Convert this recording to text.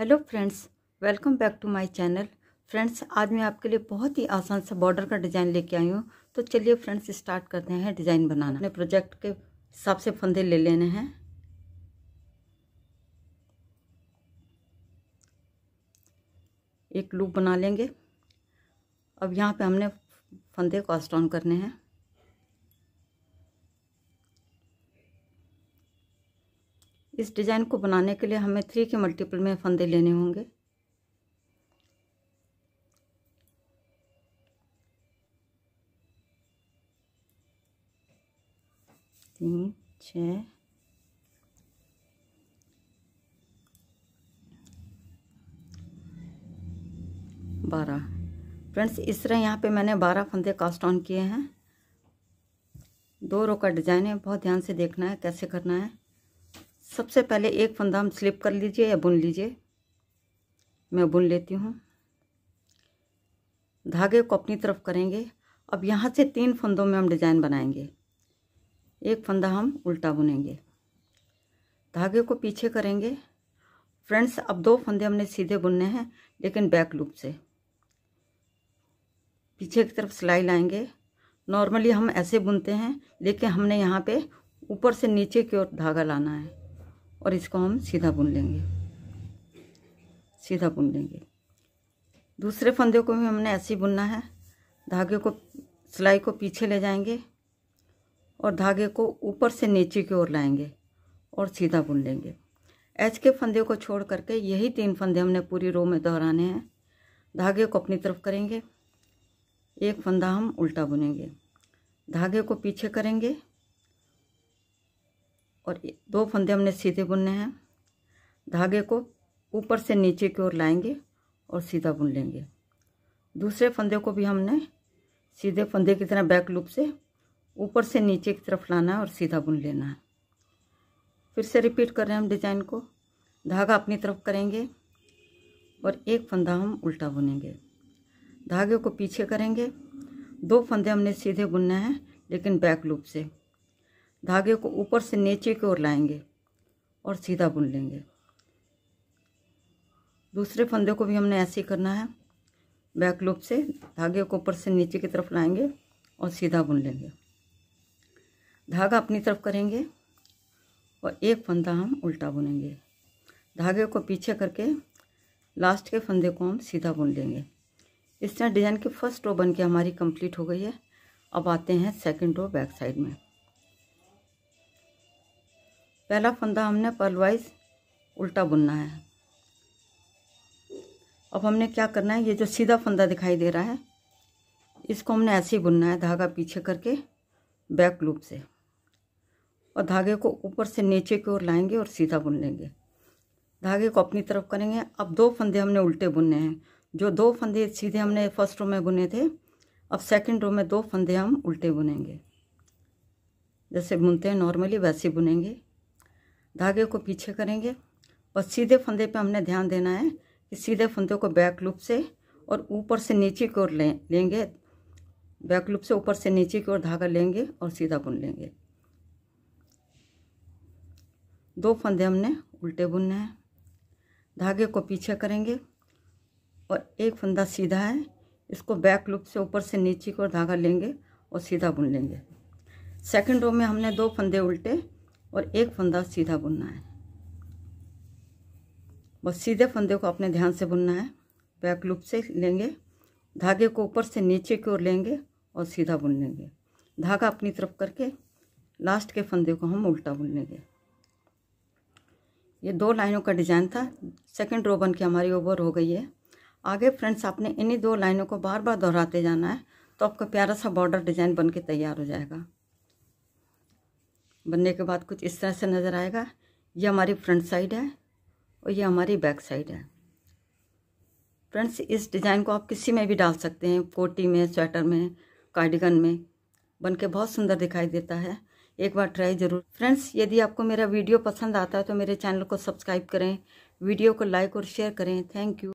hello friends welcome back to my channel friends आज मैं आपके लिए बहुत ही आसान सा बॉर्डर का डिज़ाइन लेके आई हूँ तो चलिए फ्रेंड्स स्टार्ट करते हैं डिज़ाइन बनाना अपने प्रोजेक्ट के हिसाब से फंदे ले लेने हैं एक लूप बना लेंगे अब यहाँ पे हमने फंदे कास्ट ऑन करने हैं इस डिज़ाइन को बनाने के लिए हमें थ्री के मल्टीपल में फंदे लेने होंगे तीन छ बारह फ्रेंड्स इस तरह यहाँ पे मैंने बारह फंदे कास्ट ऑन किए हैं दो रो का डिज़ाइन है बहुत ध्यान से देखना है कैसे करना है सबसे पहले एक फंदा हम स्लिप कर लीजिए या बुन लीजिए मैं बुन लेती हूँ धागे को अपनी तरफ करेंगे अब यहाँ से तीन फंदों में हम डिज़ाइन बनाएंगे एक फंदा हम उल्टा बुनेंगे धागे को पीछे करेंगे फ्रेंड्स अब दो फंदे हमने सीधे बुनने हैं लेकिन बैक लूप से पीछे की तरफ सिलाई लाएंगे नॉर्मली हम ऐसे बुनते हैं लेकिन हमने यहाँ पे ऊपर से नीचे की ओर धागा लाना है और इसको हम सीधा बुन लेंगे सीधा बुन लेंगे दूसरे फंदे को भी हमने ऐसे ही बुनना है धागे को सिलाई को पीछे ले जाएंगे और धागे को ऊपर से नीचे की ओर लाएंगे और सीधा बुन लेंगे एच के फंदे को छोड़ करके यही तीन फंदे हमने पूरी रो में दोहराने हैं धागे को अपनी तरफ करेंगे एक फंदा हम उल्टा बुनेंगे धागे को पीछे करेंगे और दो फंदे हमने सीधे बुनने हैं धागे को ऊपर से नीचे की ओर लाएंगे और सीधा बुन लेंगे दूसरे फंदे को भी हमने सीधे फंदे की तरह बैक लूप से ऊपर से नीचे की तरफ लाना है और सीधा बुन लेना है फिर से रिपीट कर रहे हैं हम डिजाइन को धागा अपनी तरफ करेंगे और एक फंदा हम उल्टा बुनेंगे धागे को पीछे करेंगे दो फंदे हमने सीधे बुनना है लेकिन बैक लूप से धागे को ऊपर से नीचे की ओर लाएंगे और सीधा बुन लेंगे दूसरे फंदे को भी हमने ऐसे ही करना है बैक लूप से धागे को ऊपर से नीचे की तरफ लाएंगे और सीधा बुन लेंगे धागा अपनी तरफ करेंगे और एक फंदा हम उल्टा बुनेंगे धागे को पीछे करके लास्ट के फंदे को हम सीधा बुन लेंगे इस तरह डिज़ाइन की फर्स्ट रो बन के हमारी कंप्लीट हो गई है अब आते हैं सेकंड रो बैक साइड में पहला फंदा हमने पर्लवाइज उल्टा बुनना है अब हमने क्या करना है ये जो सीधा फंदा दिखाई दे रहा है इसको हमने ऐसे ही बुनना है धागा पीछे करके बैक लूप से और धागे को ऊपर से नीचे की ओर लाएंगे और सीधा बुन लेंगे धागे को अपनी तरफ करेंगे अब दो फंदे हमने उल्टे बुनने हैं जो दो फंदे सीधे हमने फर्स्ट रो में बुने थे अब सेकंड रो में दो फंदे हम उल्टे बुनेंगे जैसे बुनते हैं नॉर्मली वैसे बुनेंगे धागे को पीछे करेंगे और सीधे फंदे पे हमने ध्यान देना है कि सीधे फंदे को बैक लूप से और ऊपर से नीचे की ओर ले लेंगे बैक लूप से ऊपर से नीचे की ओर धागा लेंगे और सीधा बुन लेंगे दो फंदे हमने उल्टे बुनने हैं धागे को पीछे करेंगे और एक फंदा सीधा है इसको बैक लूप से ऊपर से नीचे की ओर धागा लेंगे और सीधा बुन लेंगे सेकंड रो में हमने दो फंदे उल्टे और एक फंदा सीधा बुनना है बस सीधे फंदे को आपने ध्यान से बुनना है बैक लूप से लेंगे धागे को ऊपर से नीचे की ओर लेंगे और सीधा बुन लेंगे धागा अपनी तरफ करके लास्ट के फंदे को हम उल्टा बुन लेंगे ये दो लाइनों का डिज़ाइन था सेकंड रो बन के हमारी ओवर हो गई है आगे फ्रेंड्स आपने इन्हीं दो लाइनों को बार बार दोहराते जाना है तो आपका प्यारा सा बॉर्डर डिज़ाइन बन के तैयार हो जाएगा बनने के बाद कुछ इस तरह से नज़र आएगा ये हमारी फ्रंट साइड है और ये हमारी बैक साइड है फ्रेंड्स इस डिज़ाइन को आप किसी में भी डाल सकते हैं कोटी में स्वेटर में कार्डिगन में बन के बहुत सुंदर दिखाई देता है एक बार ट्राई ज़रूर फ्रेंड्स यदि आपको मेरा वीडियो पसंद आता है तो मेरे चैनल को सब्सक्राइब करें वीडियो को लाइक और शेयर करें थैंक यू